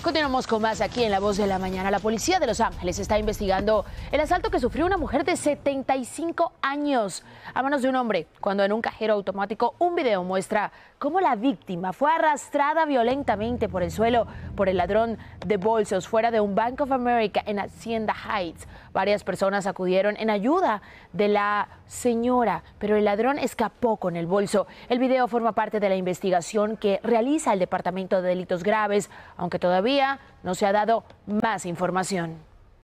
Continuamos con más aquí en La Voz de la Mañana. La policía de Los Ángeles está investigando el asalto que sufrió una mujer de 75 años a manos de un hombre cuando en un cajero automático un video muestra cómo la víctima fue arrastrada violentamente por el suelo por el ladrón de bolsos fuera de un Bank of America en Hacienda Heights. Varias personas acudieron en ayuda de la señora, pero el ladrón escapó con el bolso. El video forma parte de la investigación que realiza el Departamento de Delitos Graves, aunque todavía no se ha dado más información.